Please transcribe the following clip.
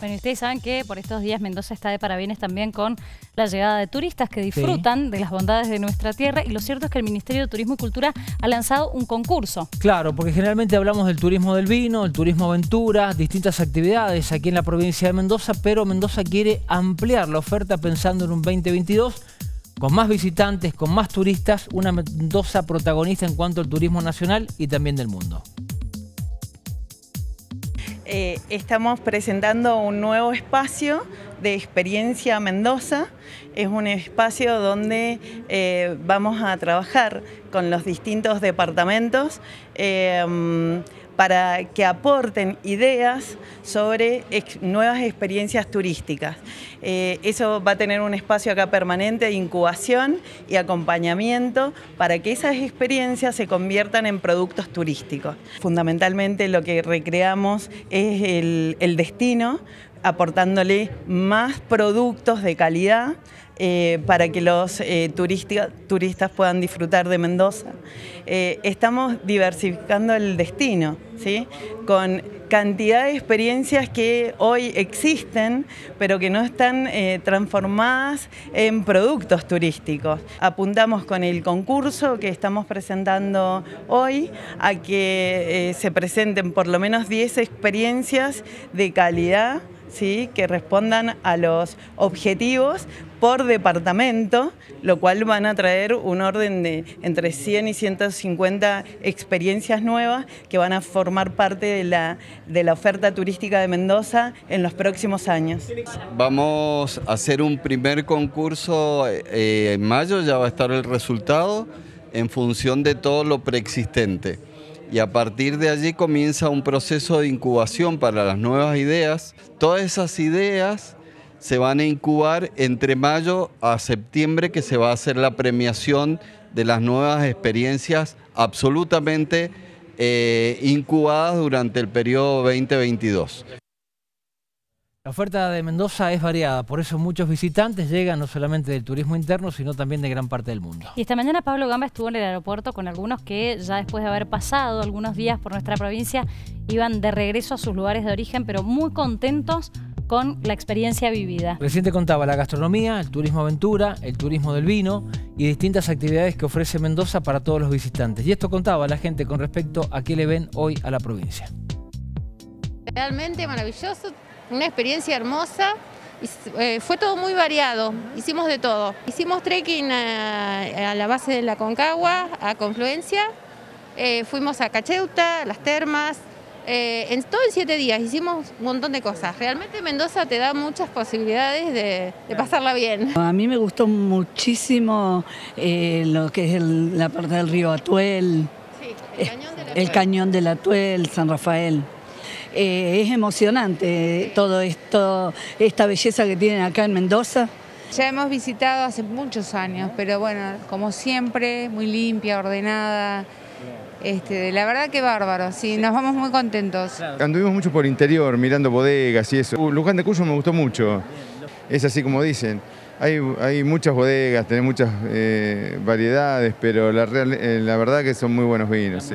Bueno, ustedes saben que por estos días Mendoza está de parabienes también con la llegada de turistas que disfrutan de las bondades de nuestra tierra y lo cierto es que el Ministerio de Turismo y Cultura ha lanzado un concurso. Claro, porque generalmente hablamos del turismo del vino, el turismo aventura, distintas actividades aquí en la provincia de Mendoza, pero Mendoza quiere ampliar la oferta pensando en un 2022 con más visitantes, con más turistas, una Mendoza protagonista en cuanto al turismo nacional y también del mundo. Eh, estamos presentando un nuevo espacio de Experiencia Mendoza. Es un espacio donde eh, vamos a trabajar con los distintos departamentos. Eh, para que aporten ideas sobre nuevas experiencias turísticas. Eh, eso va a tener un espacio acá permanente de incubación y acompañamiento para que esas experiencias se conviertan en productos turísticos. Fundamentalmente lo que recreamos es el destino aportándole más productos de calidad eh, para que los eh, turistas, puedan disfrutar de Mendoza. Eh, estamos diversificando el destino, con cantidad de experiencias que hoy existen, pero que no están transformadas en productos turísticos. Apuntamos con el concurso que estamos presentando hoy a que se presenten por lo menos 10 experiencias de calidad ¿sí? que respondan a los objetivos por departamento, lo cual van a traer un orden de entre 100 y 150 experiencias nuevas que van a formar parte de la, oferta turística de Mendoza en los próximos años. Vamos a hacer un primer concurso eh, en mayo, ya va a estar el resultado en función de todo lo preexistente y a partir de allí comienza un proceso de incubación para las nuevas ideas. Todas esas ideas se van a incubar entre mayo a septiembre que se va a hacer la premiación de las nuevas experiencias absolutamente eh, incubadas durante el periodo 2022. La oferta de Mendoza es variada, por eso muchos visitantes llegan no solamente del turismo interno, sino también de gran parte del mundo. Y esta mañana Pablo Gamba estuvo en el aeropuerto con algunos que ya después de haber pasado algunos días por nuestra provincia, iban de regreso a sus lugares de origen, pero muy contentos con la experiencia vivida. Reciente contaba la gastronomía, el turismo aventura, el turismo del vino y distintas actividades que ofrece Mendoza para todos los visitantes. Y esto contaba la gente con respecto a qué le ven hoy a la provincia. Realmente maravilloso, una experiencia hermosa. Eh, fue todo muy variado, hicimos de todo. Hicimos trekking a, la base de la Concagua, a Confluencia, eh, fuimos a Cacheuta, las termas, eh, en todo en siete días hicimos un montón de cosas. Realmente Mendoza te da muchas posibilidades de, pasarla bien. A mí me gustó muchísimo lo que es la parte del río Atuel, el, cañón de la cañón del Atuel, San Rafael. Eh, es emocionante todo esto, esta belleza que tienen acá en Mendoza. Ya hemos visitado hace muchos años, pero bueno, como siempre, muy limpia, ordenada. Este, la verdad que bárbaro, sí, nos vamos muy contentos. Anduvimos mucho por interior, mirando bodegas y eso. Uh, Luján de Cuyo me gustó mucho, es así como dicen. Hay, hay muchas bodegas, tenés muchas eh, variedades, pero eh, la, verdad que son muy buenos vinos.